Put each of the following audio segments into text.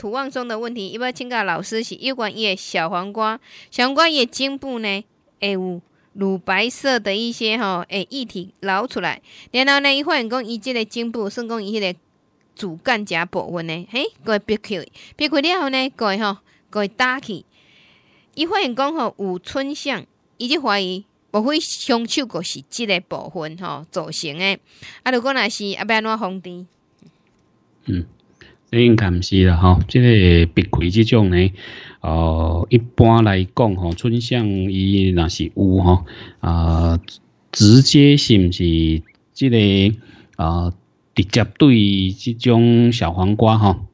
土旺松的问题，伊要请教老师是有关伊的小黄瓜，小黄瓜伊颈部呢，会有乳白色的一些吼诶液体捞出来，然后呢伊发现讲伊即个颈部，算讲伊迄个主干节部分呢，嘿，会别开，别开了后呢吼哈会打去，伊发现讲吼有春相，伊就怀疑无非凶手果是即个部分吼造成的，啊，如果若是啊，要安怎防治？嗯。应该唔是啦，吼即个避开这种呢？哦，一般来讲，吼，春象伊那是有吼，啊，直接是毋是即个啊？直接对这种小黄瓜吼。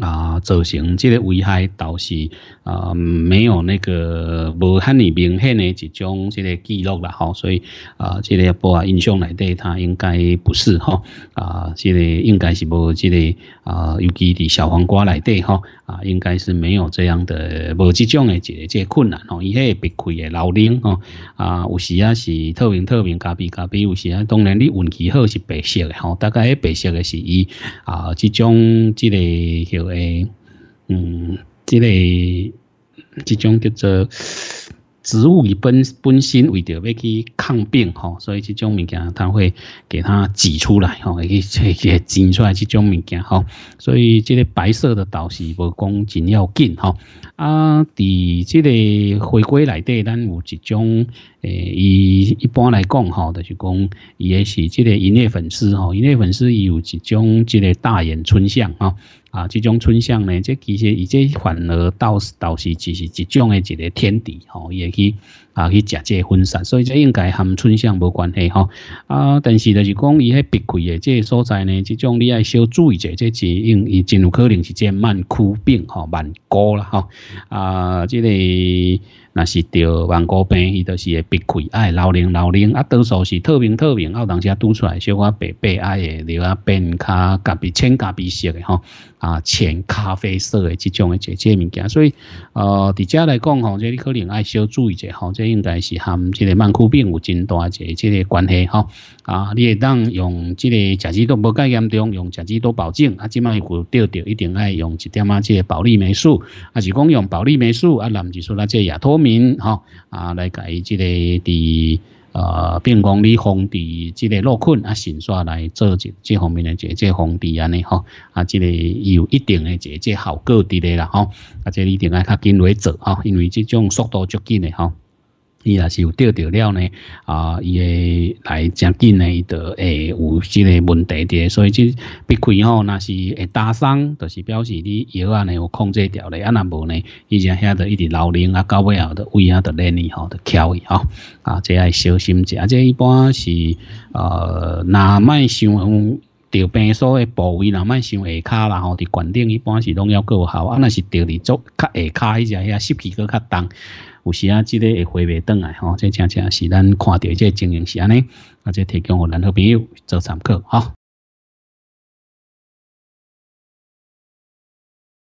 啊，造成这个危害倒是啊，没有那个无遐尼明显的一种这个记录啦，吼，所以啊，这个不啊，印象内底，它应该不是吼，啊，这个应该是无这个啊，尤其滴小黄瓜内底哈，啊，应该是没有这样的无这种的这个这困难吼，伊系白开的老龄吼，啊，有时啊是透明透明咖啡咖啡，有时啊当然你运气好是白色的吼，大概白色的是伊啊，这种这个。诶，嗯，这个这种叫做植物以本本身为着要去抗病吼，所以这种物件它会给它挤出来吼，会去也也挤出来这种物件吼。所以这个白色的倒是无光，真要紧哈。啊，伫这个回归内底，咱有一种诶，一般来讲吼，就是讲也是这个营业粉丝吼，银叶粉丝有一种这个大眼春相吼、啊，这种春向呢，这其实以这反而倒是是，只是一种的，一个天敌哦，也去。啊，去夹接分散，所以这应该含春相无关系吼。啊，但是就是讲，伊迄鼻开的这所在呢，这种你爱小注意者，这是用伊真有可能是这慢枯病吼，慢高了吼。啊，这个。那是着慢高病，伊都是会别开爱流龄流龄啊，多数是透明透明，啊，当时啊凸出来，小可白白爱会流啊变咖咖比浅咖比色的吼，啊，浅咖啡色的这种的这这物件，所以呃，底遮来讲吼，这你可能爱小注意者，吼这。应该是含即个慢库病有真大一个即个关系吼啊！你会当用即个食指都无介严重，用食指都保证啊！即卖有钓吊一定爱用一点啊！即个保利霉素啊，是讲用保利霉素啊，乃是说那即个亚脱敏吼啊，来改即个的呃变光的封闭即个落困啊，神煞来做一这方面的一即封闭安尼吼啊，即个有一定的即个效果的咧啦吼啊，即你一定爱较紧为做吼，因为即种速度足紧的吼。伊若是有钓着了呢，啊，伊会来真紧呢，伊得会有即个问题的，所以即避开吼，若是会打伤，就是表示你药啊呢有控制掉咧，啊若无呢，伊前遐的一直老人啊到尾后的，胃啊的内呢吼的翘伊吼，啊，即爱小心者，即一般是呃，若卖想。着病所的部位，人慢伤下骹啦，吼，伫关顶一般是拢要够好啊。那是着伫足较下骹迄只遐湿气佫较重，有时啊，即个会回袂倒来吼。这真正是咱看到个情形是安尼，啊，这提供互咱好朋友做参考吼。